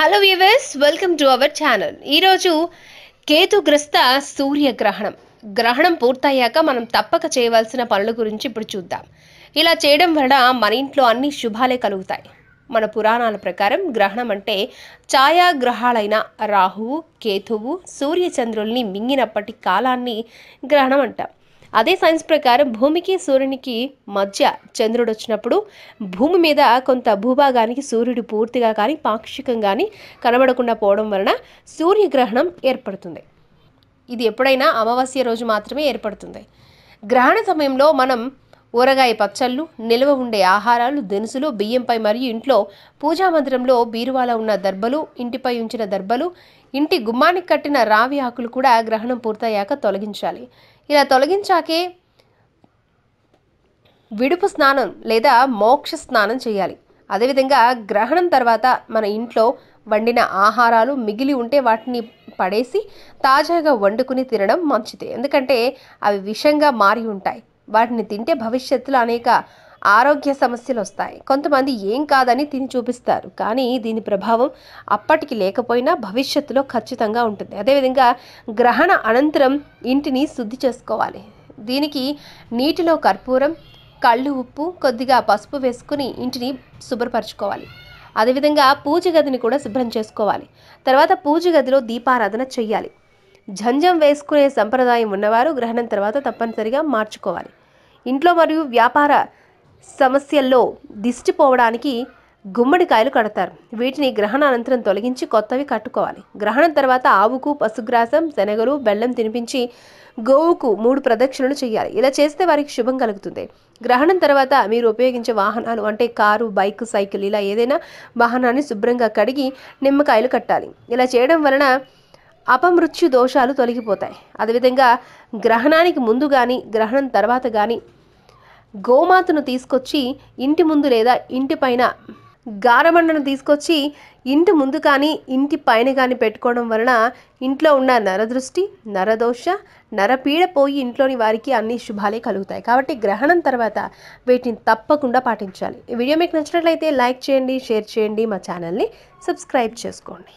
hello viewers welcome to our channel ఈరోజు కేతుగ్రస్త సూర్యగ్రహణం గ్రహణం పూర్తయ్యాక మనం తప్పక చేయవలసిన పనుల గురించి ఇప్పుడు చూద్దాం ఇలా చేయడం వలన మన ఇంట్లో అన్ని శుభాలే కలుగుతాయి మన పురాణాల ప్రకారం గ్రహణం అంటే ఛాయాగ్రహాలైన రాహువు కేతువు సూర్యచంద్రుల్ని మింగినప్పటి కాలాన్ని గ్రహణం అంటాం అదే సైన్స్ ప్రకారం భూమికి సూర్యునికి మధ్య చంద్రుడు వచ్చినప్పుడు భూమి మీద కొంత భూభాగానికి సూర్యుడు పూర్తిగా కానీ పాక్షికం కానీ కనబడకుండా పోవడం వలన సూర్యగ్రహణం ఏర్పడుతుంది ఇది ఎప్పుడైనా అమావాస్య రోజు మాత్రమే ఏర్పడుతుంది గ్రహణ సమయంలో మనం ఊరగాయ పచ్చళ్ళు నిల్వ ఉండే ఆహారాలు దినుసులు బియ్యంపై మరియు ఇంట్లో పూజా మందిరంలో బీరువాల ఉన్న దర్బలు ఇంటిపై ఉంచిన దర్బలు ఇంటి గుమ్మానికి కట్టిన రావి ఆకులు కూడా గ్రహణం పూర్తయ్యాక తొలగించాలి ఇలా తొలగించాకే విడుపు స్నానం లేదా మోక్ష స్నానం చేయాలి అదేవిధంగా గ్రహణం తర్వాత మన ఇంట్లో వండిన ఆహారాలు మిగిలి ఉంటే వాటిని పడేసి తాజాగా వండుకుని తినడం మంచిది ఎందుకంటే అవి విషంగా మారి ఉంటాయి వాటిని తింటే భవిష్యత్తులో అనేక ఆరోగ్య సమస్యలు వస్తాయి కొంతమంది ఏం కాదని తిని చూపిస్తారు కానీ దీని ప్రభావం అప్పటికి లేకపోయినా భవిష్యత్తులో ఖచ్చితంగా ఉంటుంది అదేవిధంగా గ్రహణ అనంతరం ఇంటిని శుద్ధి చేసుకోవాలి దీనికి నీటిలో కర్పూరం కళ్ళు ఉప్పు కొద్దిగా పసుపు వేసుకుని ఇంటిని శుభ్రపరచుకోవాలి అదేవిధంగా పూజ గదిని కూడా శుభ్రం చేసుకోవాలి తర్వాత పూజ గదిలో దీపారాధన చేయాలి ఝంజం వేసుకునే సంప్రదాయం ఉన్నవారు గ్రహణం తర్వాత తప్పనిసరిగా మార్చుకోవాలి ఇంట్లో మరియు వ్యాపార సమస్యల్లో దిష్టిపోవడానికి గుమ్మడికాయలు కడతారు వీటిని గ్రహణ అనంతరం తొలగించి కొత్తవి కట్టుకోవాలి గ్రహణం తర్వాత ఆవుకు పశుగ్రాసం శనగలు బెల్లం తినిపించి గోవుకు మూడు ప్రదక్షిణలు చేయాలి ఇలా చేస్తే వారికి శుభం కలుగుతుంది గ్రహణం తర్వాత మీరు ఉపయోగించే వాహనాలు అంటే కారు బైక్ సైకిల్ ఇలా ఏదైనా వాహనాన్ని శుభ్రంగా కడిగి నిమ్మకాయలు కట్టాలి ఇలా చేయడం వలన అపమృత్యు దోషాలు తొలగిపోతాయి అదేవిధంగా గ్రహణానికి ముందు కానీ గ్రహణం తర్వాత కానీ గోమాతను తీసుకొచ్చి ఇంటి ముందు లేదా ఇంటి పైన గారబండను తీసుకొచ్చి ఇంటి ముందు కానీ ఇంటి పైన కానీ పెట్టుకోవడం వలన ఇంట్లో ఉన్న నరదృష్టి నరదోష నరపీడ పోయి ఇంట్లోని వారికి అన్ని శుభాలే కలుగుతాయి కాబట్టి గ్రహణం తర్వాత వీటిని తప్పకుండా పాటించాలి ఈ వీడియో మీకు నచ్చినట్లయితే లైక్ చేయండి షేర్ చేయండి మా ఛానల్ని సబ్స్క్రైబ్ చేసుకోండి